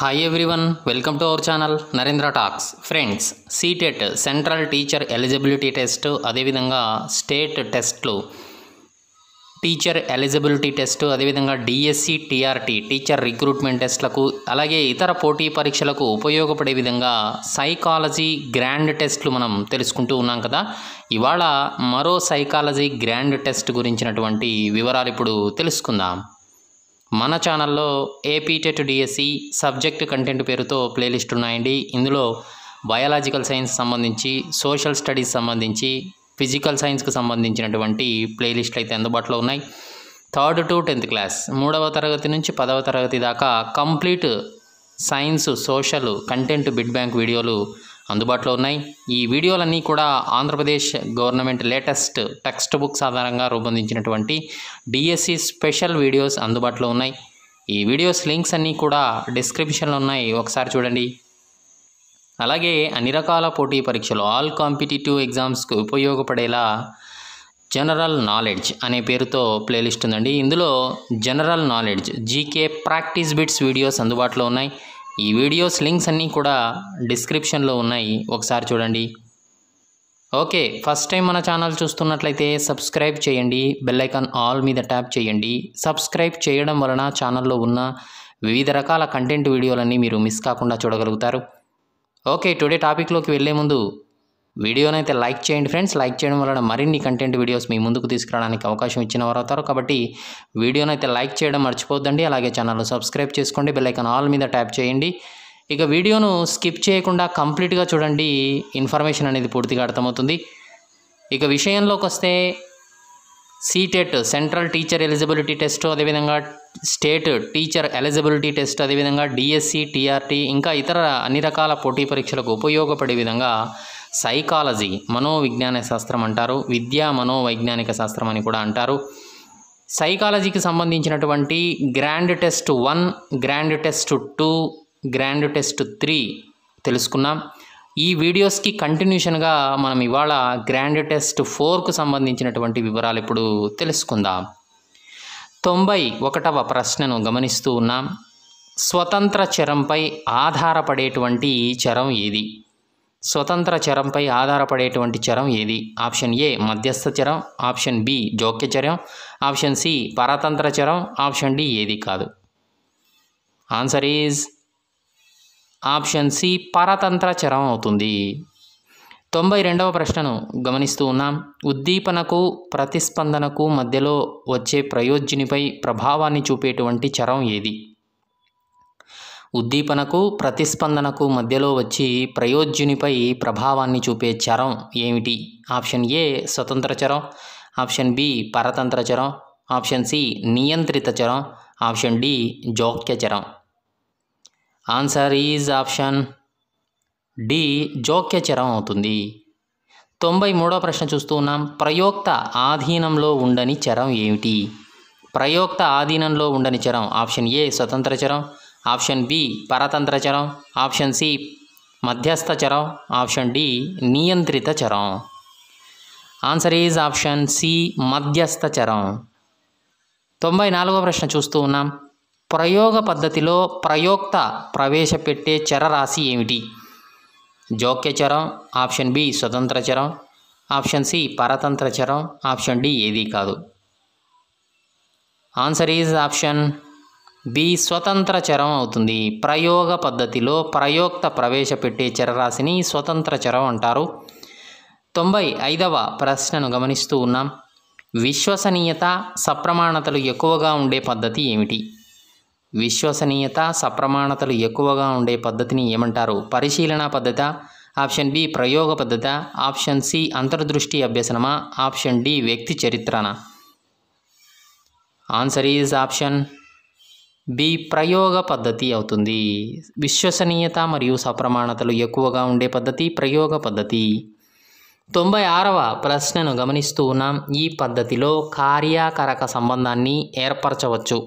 hi everyone welcome to our channel Narendra talks friends CTET central teacher eligibility test అదేవిధంగా state టెస్ట్లు teacher eligibility test అదేవిధంగా DSC TRT teacher recruitment టెస్ట్లకు అలాగే ఇతర పోటీ పరీక్షలకు ఉపయోగపడే విధంగా సైకాలజీ గ్రాండ్ టెస్ట్లు మనం తెలుసుకుంటూ ఉన్నాం కదా ఇవాళ మరో సైకాలజీ గ్రాండ్ టెస్ట్ గురించినటువంటి వివరాలు ఇప్పుడు తెలుసుకుందాం మన ఛానల్లో APTET TET DSC subject content పేరుతో ప్లేలిస్ట్ ఉన్నాయండి ఇందులో బయాలజికల్ సైన్స్ సంబంధించి సోషల్ స్టడీస్ సంబంధించి ఫిజికల్ సైన్స్కి సంబంధించినటువంటి ప్లేలిస్ట్లు అయితే అందుబాటులో ఉన్నాయి థర్డ్ టు టెన్త్ క్లాస్ మూడవ తరగతి నుంచి పదవ తరగతి దాకా complete science social content bid bank వీడియోలు అందుబాటులో ఉన్నాయి ఈ వీడియోలన్నీ కూడా Andhra Pradesh government latest text books ఆధారంగా రూపొందించినటువంటి డిఎస్సి స్పెషల్ వీడియోస్ అందుబాటులో ఉన్నాయి ఈ వీడియోస్ లింక్స్ అన్నీ కూడా డిస్క్రిప్షన్లో ఉన్నాయి ఒకసారి చూడండి అలాగే అన్ని రకాల పోటీ పరీక్షలు ఆల్ కాంపిటేటివ్ ఎగ్జామ్స్కి ఉపయోగపడేలా జనరల్ నాలెడ్జ్ అనే పేరుతో ప్లేలిస్ట్ ఉందండి ఇందులో general knowledge GK practice bits videos అందుబాటులో ఉన్నాయి ఈ వీడియోస్ లింక్స్ అన్నీ కూడా డిస్క్రిప్షన్లో ఉన్నాయి ఒకసారి చూడండి ఓకే ఫస్ట్ టైం మన ఛానల్ చూస్తున్నట్లయితే సబ్స్క్రైబ్ చేయండి బెల్లైకాన్ ఆల్ మీద ట్యాప్ చేయండి సబ్స్క్రైబ్ చేయడం వలన ఛానల్లో ఉన్న వివిధ రకాల కంటెంట్ వీడియోలన్నీ మీరు మిస్ కాకుండా చూడగలుగుతారు ఓకే టుడే టాపిక్లోకి వెళ్లే ముందు వీడియోనైతే లైక్ చేయండి ఫ్రెండ్స్ లైక్ చేయడం వలన మరిన్ని కంటెంట్ వీడియోస్ మీ ముందుకు తీసుకురావడానికి అవకాశం ఇచ్చిన వారు అవుతారు కాబట్టి అయితే లైక్ చేయడం మర్చిపోద్దండి అలాగే ఛానల్ సబ్స్క్రైబ్ చేసుకోండి బెల్లైకన్ ఆల్ మీద ట్యాప్ చేయండి ఇక వీడియోను స్కిప్ చేయకుండా కంప్లీట్గా చూడండి ఇన్ఫర్మేషన్ అనేది పూర్తిగా అర్థమవుతుంది ఇక విషయంలోకి వస్తే CTET central teacher eligibility test అదేవిధంగా స్టేట్ టీచర్ ఎలిజిబిలిటీ టెస్ట్ అదేవిధంగా డిఎస్సి టీఆర్టీ ఇంకా ఇతర అన్ని రకాల పోటీ పరీక్షలకు ఉపయోగపడే విధంగా సైకాలజీ మనోవిజ్ఞాన శాస్త్రం అంటారు విద్యా మనోవైజ్ఞానిక శాస్త్రం అని కూడా అంటారు సైకాలజీకి సంబంధించినటువంటి grand test one grand test two grand test three తెలుసుకున్నాం ఈ వీడియోస్కి కంటిన్యూషన్గా మనం ఇవాళ గ్రాండ్ టెస్ట్ ఫోర్కు సంబంధించినటువంటి వివరాలు ఇప్పుడు తెలుసుకుందాం తొంభై ఒకటవ ప్రశ్నను గమనిస్తూ ఉన్నాం స్వతంత్ర చరంపై ఆధారపడేటువంటి చరం ఏది స్వతంత్ర చరంపై ఆధారపడేటువంటి చరం ఏది ఆప్షన్ ఏ మధ్యస్థ చరం ఆప్షన్ బి జోక్య చరం ఆప్షన్ సి పరతంత్ర చరం ఆప్షన్ డి ఏది కాదు ఆన్సర్ ఈజ్ ఆప్షన్ సి పరతంత్ర చరం అవుతుంది తొంభై రెండవ ప్రశ్నను గమనిస్తూ ఉన్నాం ఉద్దీపనకు ప్రతిస్పందనకు మధ్యలో వచ్చే ప్రయోజనిపై ప్రభావాన్ని చూపేటువంటి చరం ఏది ఉద్దీపనకు ప్రతిస్పందనకు మధ్యలో వచ్చి ప్రయోజ్యునిపై ప్రభావాన్ని చూపే చరం ఏమిటి ఆప్షన్ ఏ స్వతంత్ర చరం ఆప్షన్ బి పరతంత్ర చరం ఆప్షన్ సి నియంత్రిత చరం ఆప్షన్ డి జోక్య చరం ఆన్సర్ ఈజ్ ఆప్షన్ డి జోక్య చరం అవుతుంది తొంభై మూడో ప్రశ్న చూస్తూ ఉన్నాం ప్రయోక్త ఆధీనంలో ఉండని చరం ఏమిటి ప్రయోక్త ఆధీనంలో ఉండని చరం ఆప్షన్ ఏ స్వతంత్ర చరం ఆప్షన్ బి పరతంత్ర చరం ఆప్షన్ సి మధ్యస్థ చరం ఆప్షన్ డి నియంత్రిత చరం ఆన్సర్ ఈజ్ ఆప్షన్ సి మధ్యస్థ చరం తొంభై నాలుగో ప్రశ్న చూస్తూ ఉన్నాం ప్రయోగ పద్ధతిలో ప్రయోక్త ప్రవేశపెట్టే చరరాశి ఏమిటి జోక్య చరం ఆప్షన్ బి స్వతంత్ర చరం ఆప్షన్ సి పరతంత్ర చరం ఆప్షన్ డి ఏదీ కాదు ఆన్సర్ ఈజ్ ఆప్షన్ బి స్వతంత్ర చరం అవుతుంది ప్రయోగ పద్ధతిలో ప్రయోక్త ప్రవేశపెట్టే చరరాశిని స్వతంత్ర చరం అంటారు తొంభై ఐదవ ప్రశ్నను గమనిస్తూ ఉన్నాం విశ్వసనీయత సప్రమాణతలు ఎక్కువగా ఉండే పద్ధతి ఏమిటి విశ్వసనీయత సప్రమాణతలు ఎక్కువగా ఉండే పద్ధతిని ఏమంటారు పరిశీలన పద్ధత ఆప్షన్ బి ప్రయోగ పద్ధత ఆప్షన్ సి అంతర్దృష్టి అభ్యసనమా ఆప్షన్ డి వ్యక్తి చరిత్రన ఆన్సర్ ఈజ్ ఆప్షన్ బి ప్రయోగ పద్ధతి అవుతుంది విశ్వసనీయత మరియు సప్రమాణతలు ఎక్కువగా ఉండే పద్ధతి ప్రయోగ పద్ధతి తొంభై ఆరవ ప్రశ్నను గమనిస్తూ ఉన్నాం ఈ పద్ధతిలో కార్యకారక సంబంధాన్ని ఏర్పరచవచ్చు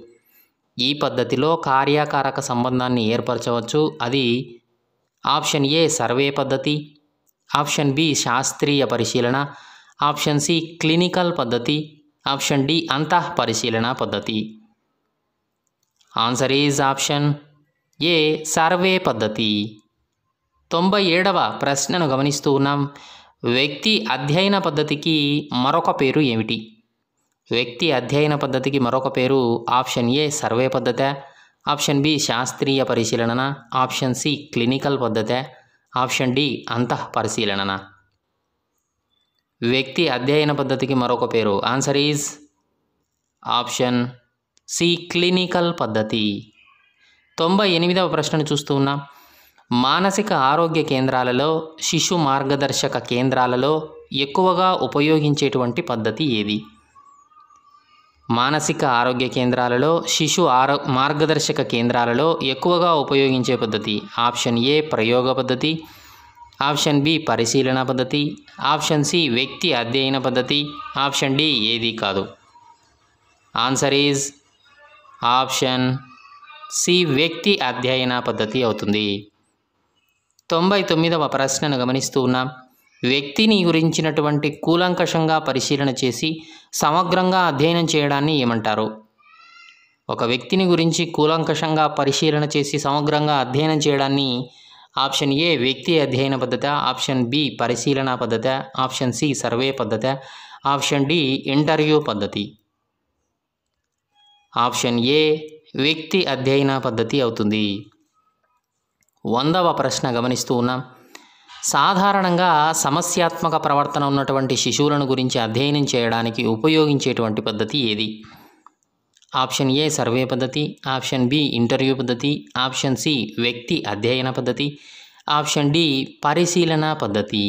ఈ పద్ధతిలో కార్యకారక సంబంధాన్ని ఏర్పరచవచ్చు అది ఆప్షన్ ఏ సర్వే పద్ధతి ఆప్షన్ బి శాస్త్రీయ పరిశీలన ఆప్షన్ సి క్లినికల్ పద్ధతి ఆప్షన్ డి అంతః పరిశీలన పద్ధతి answer is option A survey పద్ధతి తొంభై ఏడవ ప్రశ్నను గమనిస్తూ ఉన్నాం వ్యక్తి అధ్యయన పద్ధతికి మరొక పేరు ఏమిటి వ్యక్తి అధ్యయన పద్ధతికి మరొక పేరు ఆప్షన్ ఏ సర్వే పద్ధత ఆప్షన్ బి శాస్త్రీయ పరిశీలన ఆప్షన్ సి క్లినికల్ పద్ధత ఆప్షన్ డి అంతః పరిశీలన వ్యక్తి అధ్యయన పద్ధతికి మరొక పేరు answer is option C clinical పద్ధతి తొంభై ఎనిమిదవ ప్రశ్నను చూస్తూ ఉన్నాం మానసిక ఆరోగ్య కేంద్రాలలో శిశు మార్గదర్శక కేంద్రాలలో ఎక్కువగా ఉపయోగించేటువంటి పద్ధతి ఏది మానసిక ఆరోగ్య కేంద్రాలలో శిశు ఆరో మార్గదర్శక కేంద్రాలలో ఎక్కువగా ఉపయోగించే పద్ధతి ఆప్షన్ ఏ ప్రయోగ పద్ధతి ఆప్షన్ బి పరిశీలన పద్ధతి ఆప్షన్ సి వ్యక్తి అధ్యయన పద్ధతి ఆప్షన్ డి ఏది కాదు ఆన్సర్ ఈజ్ ఆప్షన్ సి వ్యక్తి అధ్యయన పద్ధతి అవుతుంది తొంభై తొమ్మిదవ ప్రశ్నను గమనిస్తూ ఉన్నాం వ్యక్తిని గురించినటువంటి కూలంకషంగా పరిశీలన చేసి సమగ్రంగా అధ్యయనం చేయడాన్ని ఏమంటారు ఒక వ్యక్తిని గురించి కూలంకషంగా పరిశీలన చేసి సమగ్రంగా అధ్యయనం చేయడాన్ని ఆప్షన్ ఏ వ్యక్తి అధ్యయన పద్ధత ఆప్షన్ బి పరిశీలన పద్ధత ఆప్షన్ సి సర్వే పద్ధత ఆప్షన్ డి ఇంటర్వ్యూ పద్ధతి ఆప్షన్ ఏ వ్యక్తి అధ్యయన పద్ధతి అవుతుంది వందవ ప్రశ్న గమనిస్తూ ఉన్నాం సాధారణంగా సమస్యాత్మక ప్రవర్తన ఉన్నటువంటి శిశువులను గురించి అధ్యయనం చేయడానికి ఉపయోగించేటువంటి పద్ధతి ఏది ఆప్షన్ ఏ సర్వే పద్ధతి ఆప్షన్ బి ఇంటర్వ్యూ పద్ధతి ఆప్షన్ సి వ్యక్తి అధ్యయన పద్ధతి ఆప్షన్ డి పరిశీలన పద్ధతి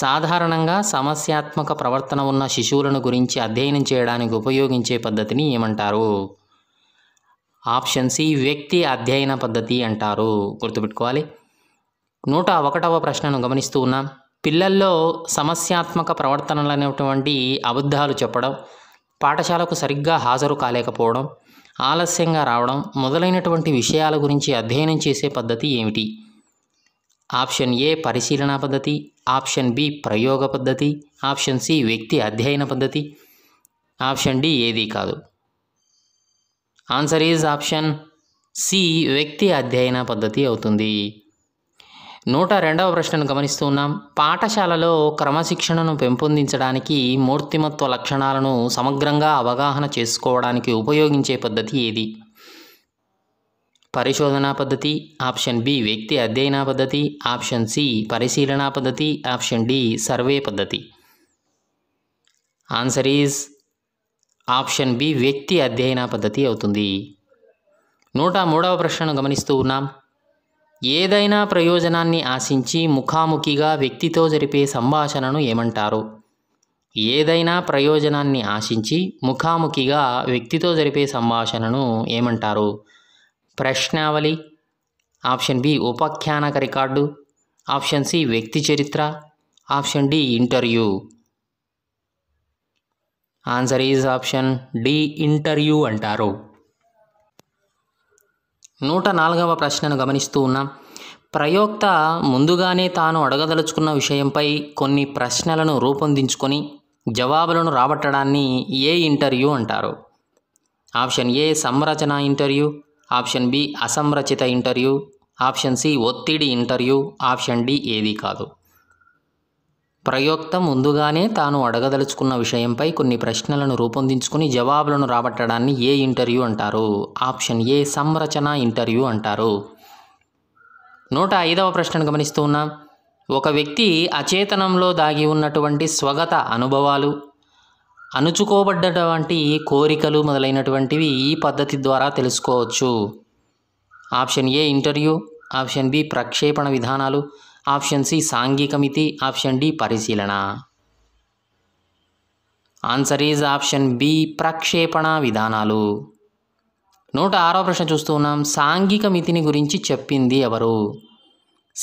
సాధారణంగా సమస్యాత్మక ప్రవర్తన ఉన్న శిశువులను గురించి అధ్యయనం చేయడానికి ఉపయోగించే పద్ధతిని ఏమంటారు ఆప్షన్ సి వ్యక్తి అధ్యయన పద్ధతి అంటారు గుర్తుపెట్టుకోవాలి నూట ఒకటవ ప్రశ్నను గమనిస్తూ ఉన్నాం పిల్లల్లో సమస్యాత్మక ప్రవర్తనలు అనేటువంటి అబద్ధాలు చెప్పడం పాఠశాలకు సరిగ్గా హాజరు కాలేకపోవడం ఆలస్యంగా రావడం మొదలైనటువంటి విషయాల గురించి అధ్యయనం చేసే పద్ధతి ఏమిటి ఆప్షన్ ఏ పరిశీలన పద్ధతి ఆప్షన్ బి ప్రయోగ పద్ధతి ఆప్షన్ సి వ్యక్తి అధ్యయన పద్ధతి ఆప్షన్ డి ఏది కాదు ఆన్సర్ ఈజ్ ఆప్షన్ సి వ్యక్తి అధ్యయన పద్ధతి అవుతుంది నూట రెండవ ప్రశ్నను గమనిస్తూ ఉన్నాం పాఠశాలలో క్రమశిక్షణను పెంపొందించడానికి మూర్తిమత్వ లక్షణాలను సమగ్రంగా అవగాహన చేసుకోవడానికి ఉపయోగించే పద్ధతి ఏది పరిశోధనా పద్ధతి ఆప్షన్ బి వ్యక్తి అధ్యయన పద్ధతి ఆప్షన్ సి పరిశీలనా పద్ధతి ఆప్షన్ డి సర్వే పద్ధతి ఆన్సర్ ఈజ్ ఆప్షన్ బి వ్యక్తి అధ్యయన పద్ధతి అవుతుంది నూట మూడవ ప్రశ్నను గమనిస్తూ ఉన్నాం ఏదైనా ప్రయోజనాన్ని ఆశించి ముఖాముఖిగా వ్యక్తితో జరిపే సంభాషణను ఏమంటారు ఏదైనా ప్రయోజనాన్ని ఆశించి ముఖాముఖిగా వ్యక్తితో జరిపే సంభాషణను ఏమంటారు ప్రశ్నావళి ఆప్షన్ బి ఉపాఖ్యానక రికార్డు ఆప్షన్ సి వ్యక్తి చరిత్ర option D interview answer is option D interview అంటారు నూట నాలుగవ ప్రశ్నను గమనిస్తూ ఉన్నాం ప్రయోక్త ముందుగానే తాను అడగదలుచుకున్న విషయంపై కొన్ని ప్రశ్నలను రూపొందించుకొని జవాబులను రాబట్టడాన్ని ఏ ఇంటర్వ్యూ అంటారు ఆప్షన్ ఏ సంరచన ఇంటర్వ్యూ ఆప్షన్ బి అసంరచిత ఇంటర్వ్యూ ఆప్షన్ సి ఒత్తిడి ఇంటర్వ్యూ ఆప్షన్ డి ఏది కాదు ప్రయోక్త ముందుగానే తాను అడగదలుచుకున్న విషయంపై కొన్ని ప్రశ్నలను రూపొందించుకుని జవాబులను రాబట్టడాన్ని ఏ ఇంటర్వ్యూ అంటారు ఆప్షన్ ఏ సంరచన ఇంటర్వ్యూ అంటారు నూట ఐదవ ప్రశ్నను గమనిస్తూ ఉన్నా ఒక వ్యక్తి అచేతనంలో దాగి ఉన్నటువంటి స్వగత అనుభవాలు అణుచుకోబడ్డటువంటి కోరికలు మొదలైనటువంటివి ఈ పద్ధతి ద్వారా తెలుసుకోవచ్చు option A interview option B ప్రక్షేపణ విధానాలు ఆప్షన్ సి సాంఘికమితి ఆప్షన్ డి పరిశీలన ఆన్సర్ ఈజ్ ఆప్షన్ బి ప్రక్షేపణ విధానాలు నూట ఆరో ప్రశ్న చూస్తూ ఉన్నాం సాంఘిక మితిని గురించి చెప్పింది ఎవరు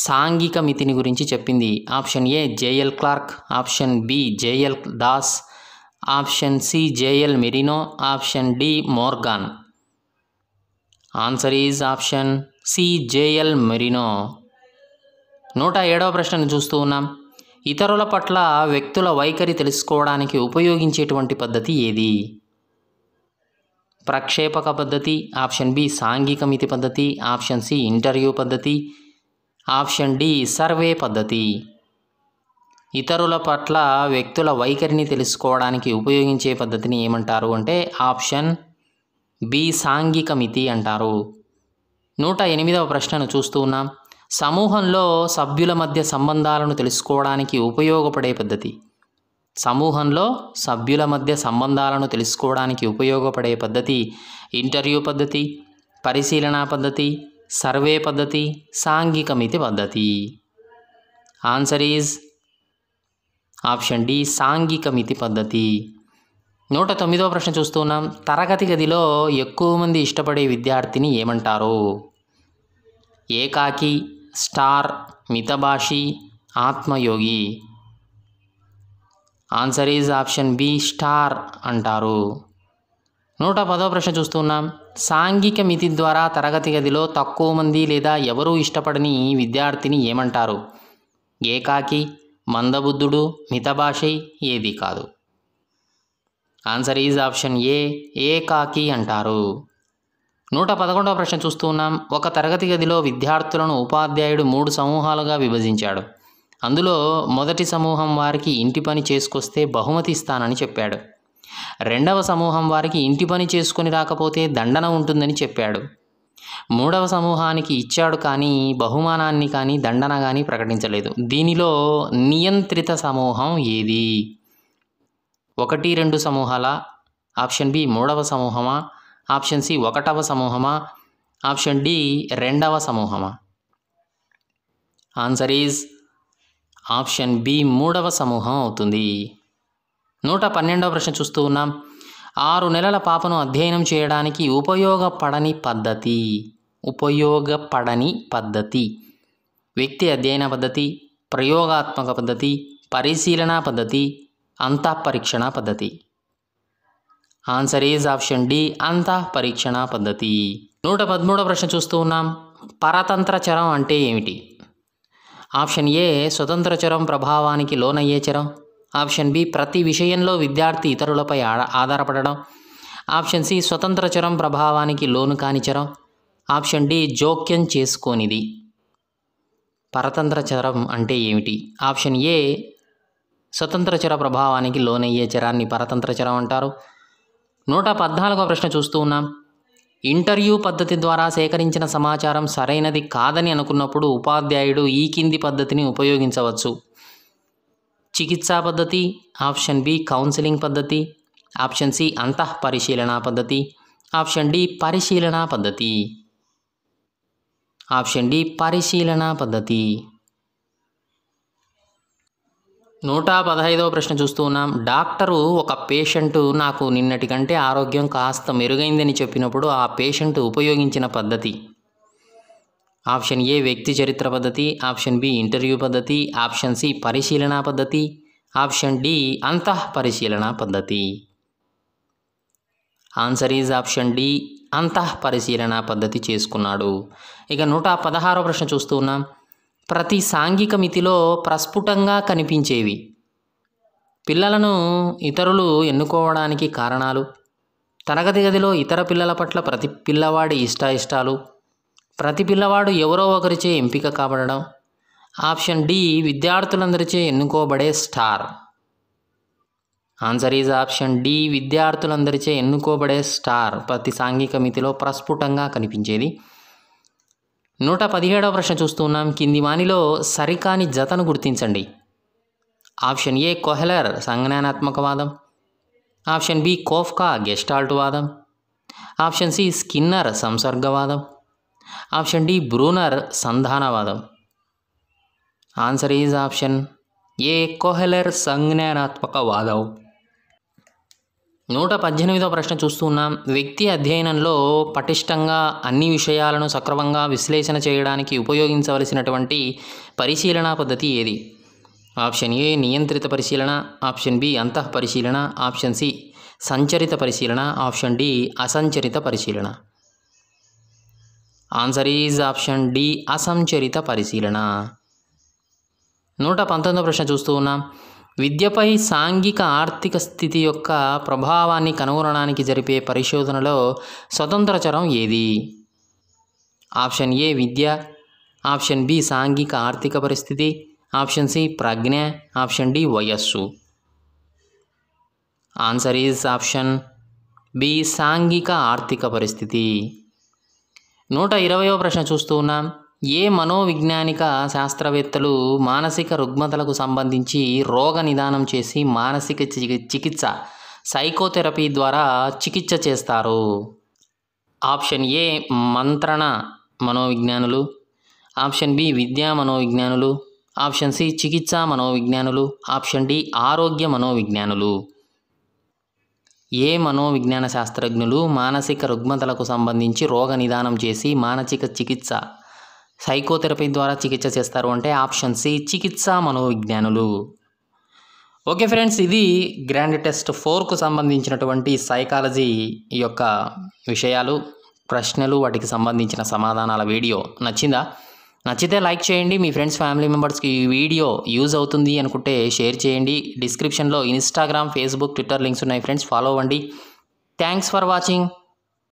సాంఘిక మితిని గురించి చెప్పింది option A JL Clark option B JL Das option C JL Moreno option D Morgan answer is option C JL Moreno నూట ఏడవ ప్రశ్నను చూస్తూ ఉన్నాం ఇతరుల పట్ల వ్యక్తుల వైఖరి తెలుసుకోవడానికి ఉపయోగించేటువంటి పద్ధతి ఏది ప్రక్షేపక పద్ధతి ఆప్షన్ బి సాంఘికమితి పద్ధతి ఆప్షన్ సి ఇంటర్వ్యూ పద్ధతి ఆప్షన్ డి సర్వే పద్ధతి ఇతరుల పట్ల వ్యక్తుల వైఖరిని తెలుసుకోవడానికి ఉపయోగించే పద్ధతిని ఏమంటారు అంటే ఆప్షన్ బి సాంఘిక మితి అంటారు నూట ఎనిమిదవ ప్రశ్నను చూస్తూ ఉన్నాం సమూహంలో సభ్యుల మధ్య సంబంధాలను తెలుసుకోవడానికి ఉపయోగపడే పద్ధతి సమూహంలో సభ్యుల మధ్య సంబంధాలను తెలుసుకోవడానికి ఉపయోగపడే పద్ధతి ఇంటర్వ్యూ పద్ధతి పరిశీలనా పద్ధతి సర్వే పద్ధతి సాంఘికమితి పద్ధతి ఆన్సర్ ఈజ్ ఆప్షన్ డి సాంఘికమితి పద్ధతి నూట తొమ్మిదవ ప్రశ్న చూస్తున్నాం తరగతి గదిలో ఎక్కువ మంది ఇష్టపడే విద్యార్థిని ఏమంటారు ఏకాకి స్టార్ మితభాషి ఆత్మయోగి answer is option B star అంటారు నూట పదవ ప్రశ్న చూస్తున్నాం సాంఘిక మితి ద్వారా తరగతి గదిలో తక్కువ మంది లేదా ఎవరూ ఇష్టపడని విద్యార్థిని ఏమంటారు ఏకాకి మందబుద్ధుడు మితభాషై ఏది కాదు ఆన్సర్ ఈజ్ ఆప్షన్ ఏ ఏ కాకి అంటారు నూట పదకొండవ ప్రశ్న చూస్తూ ఉన్నాం ఒక తరగతి గదిలో విద్యార్థులను ఉపాధ్యాయుడు మూడు సమూహాలుగా విభజించాడు అందులో మొదటి సమూహం వారికి ఇంటి పని చేసుకొస్తే బహుమతి ఇస్తానని చెప్పాడు రెండవ సమూహం వారికి ఇంటి పని చేసుకుని రాకపోతే దండన ఉంటుందని చెప్పాడు మూడవ సమూహానికి ఇచ్చాడు కానీ బహుమానాన్ని కానీ దండన కానీ ప్రకటించలేదు దీనిలో నియంత్రిత సమూహం ఏది ఒకటి రెండు సమూహాల ఆప్షన్ బి మూడవ సమూహమా ఆప్షన్ సి ఒకటవ సమూహమా ఆప్షన్ డి రెండవ సమూహమా ఆన్సర్ ఈజ్ ఆప్షన్ బి మూడవ సమూహం అవుతుంది నూట పన్నెండవ ప్రశ్న చూస్తూ ఉన్నాం ఆరు నెలల పాపను అధ్యయనం చేయడానికి ఉపయోగపడని పద్ధతి ఉపయోగపడని పద్ధతి వ్యక్తి అధ్యయన పద్ధతి ప్రయోగాత్మక పద్ధతి పరిశీలన పద్ధతి అంతఃపరీక్షణ పద్ధతి ఆన్సర్ ఈజ్ ఆప్షన్ డి అంతఃపరీక్షణ పద్ధతి నూట పదమూడవ ప్రశ్న చూస్తూ ఉన్నాం పరతంత్ర చరం అంటే ఏమిటి ఆప్షన్ ఏ స్వతంత్ర చరం ప్రభావానికి లోనయ్యే చరం ఆప్షన్ బి ప్రతి విషయంలో విద్యార్థి ఇతరులపై ఆధారపడడం ఆప్షన్ సి స్వతంత్ర చరం ప్రభావానికి లోను కాని చరం ఆప్షన్ డి జోక్యం చేసుకోనిది పరతంత్ర చరం అంటే ఏమిటి ఆప్షన్ ఏ స్వతంత్ర చర ప్రభావానికి లోనయ్యే చరాన్ని పరతంత్ర చరం అంటారు నూట పద్నాలుగో ప్రశ్న చూస్తూ ఉన్నాం ఇంటర్వ్యూ పద్ధతి ద్వారా సేకరించిన సమాచారం సరైనది కాదని అనుకున్నప్పుడు ఉపాధ్యాయుడు ఈ కింది పద్ధతిని ఉపయోగించవచ్చు చికిత్సా పద్ధతి ఆప్షన్ బి కౌన్సిలింగ్ పద్ధతి ఆప్షన్ సి అంతః పరిశీలన పద్ధతి ఆప్షన్ డి పరిశీలన పద్ధతి ఆప్షన్ డి పరిశీలన పద్ధతి నూట పదహైదవ ప్రశ్న చూస్తూ ఉన్నాం డాక్టరు ఒక పేషెంట్ నాకు నిన్నటి కంటే ఆరోగ్యం కాస్త మెరుగైందని చెప్పినప్పుడు ఆ పేషెంట్ ఉపయోగించిన పద్ధతి ఆప్షన్ ఏ వ్యక్తి చరిత్ర పద్ధతి ఆప్షన్ బి ఇంటర్వ్యూ పద్ధతి ఆప్షన్ సి పరిశీలన పద్ధతి ఆప్షన్ డి అంతః పరిశీలన పద్ధతి ఆన్సర్ ఈజ్ ఆప్షన్ డి అంతః పరిశీలన పద్ధతి చేసుకున్నాడు ఇక నూట పదహారో ప్రశ్న చూస్తూ ఉన్నాం ప్రతి సాంఘిక మితిలో ప్రస్ఫుటంగా కనిపించేవి పిల్లలను ఇతరులు ఎన్నుకోవడానికి కారణాలు తరగతి గదిలో ఇతర పిల్లల పట్ల ప్రతి పిల్లవాడి ఇష్టాయిష్టాలు ప్రతి పిల్లవాడు ఎవరో ఒకరిచే ఎంపిక కాబడడం ఆప్షన్ డి విద్యార్థులందరిచే ఎన్నుకోబడే star answer is option D విద్యార్థులందరిచే ఎన్నుకోబడే స్టార్ ప్రతి సాంఘిక మితిలో ప్రస్ఫుటంగా కనిపించేది నూట పదిహేడవ ప్రశ్న చూస్తున్నాం కింది వానిలో సరికాని జతను గుర్తించండి ఆప్షన్ ఏ కొహెలర్ సంజ్ఞానాత్మకవాదం ఆప్షన్ బి కోఫ్కా గెస్టాల్ట్ వాదం ఆప్షన్ సి స్కిన్నర్ సంసర్గవాదం ఆప్షన్ డి బ్రూనర్ సంధానవాదం answer is option A Kohler సంజ్ఞానాత్మక వాదం నూట పద్దెనిమిదవ ప్రశ్న చూస్తూ ఉన్నాం వ్యక్తి అధ్యయనంలో పటిష్టంగా అన్ని విషయాలను సక్రమంగా విశ్లేషణ చేయడానికి ఉపయోగించవలసినటువంటి పరిశీలన పద్ధతి ఏది ఆప్షన్ ఏ నియంత్రిత పరిశీలన ఆప్షన్ బి అంతః పరిశీలన ఆప్షన్ సి సంచరిత పరిశీలన ఆప్షన్ డి అసంచరిత పరిశీలన ఆన్సర్ ఈజ్ ఆప్షన్ డి అసంచరిత పరిశీలన నూట పంతొమ్మిదో ప్రశ్న చూస్తూ ఉన్నాం విద్యపై సాంఘిక ఆర్థిక స్థితి యొక్క ప్రభావాన్ని కనుగొనడానికి జరిపే పరిశోధనలో స్వతంత్ర చరం ఏది ఆప్షన్ ఏ విద్య ఆప్షన్ బి సాంఘిక ఆర్థిక పరిస్థితి ఆప్షన్ సి ప్రజ్ఞ ఆప్షన్ డి వయస్సు ఆన్సర్ ఈజ్ ఆప్షన్ బి సాంఘిక ఆర్థిక పరిస్థితి నూట ఇరవయో ప్రశ్న చూస్తూ ఉన్నాం ఏ మనోవిజ్ఞానిక శాస్త్రవేత్తలు మానసిక రుగ్మతలకు సంబంధించి రోగ నిదానం చేసి మానసిక చికిత్స సైకోథెరపీ ద్వారా చికిత్స చేస్తారు ఆప్షన్ ఏ మంత్రణ మనోవిజ్ఞానులు ఆప్షన్ బి విద్యా మనోవిజ్ఞానులు ఆప్షన్ సి చికిత్సా మనోవిజ్ఞానులు ఆప్షన్ డి ఆరోగ్య మనోవిజ్ఞానులు ఏ మనోవిజ్ఞాన శాస్త్రజ్ఞులు మానసిక రుగ్మతలకు సంబంధించి రోగ నిదానం చేసి మానసిక చికిత్స సైకోథెరపీ ద్వారా చికిత్స చేస్తారు అంటే ఆప్షన్ సి చికిత్సా మనోవిజ్ఞానులు ఓకే ఫ్రెండ్స్ ఇది గ్రాండ్ టెస్ట్ ఫోర్కు సంబంధించినటువంటి సైకాలజీ యొక్క విషయాలు ప్రశ్నలు వాటికి సంబంధించిన సమాధానాల వీడియో నచ్చిందా నచ్చితే లైక్ చేయండి మీ ఫ్రెండ్స్ ఫ్యామిలీ మెంబర్స్కి ఈ వీడియో యూజ్ అవుతుంది అనుకుంటే షేర్ చేయండి డిస్క్రిప్షన్లో ఇన్స్టాగ్రామ్ ఫేస్బుక్ ట్విట్టర్ లింక్స్ ఉన్నాయి ఫ్రెండ్స్ ఫాలో అవ్వండి థ్యాంక్స్ ఫర్ వాచింగ్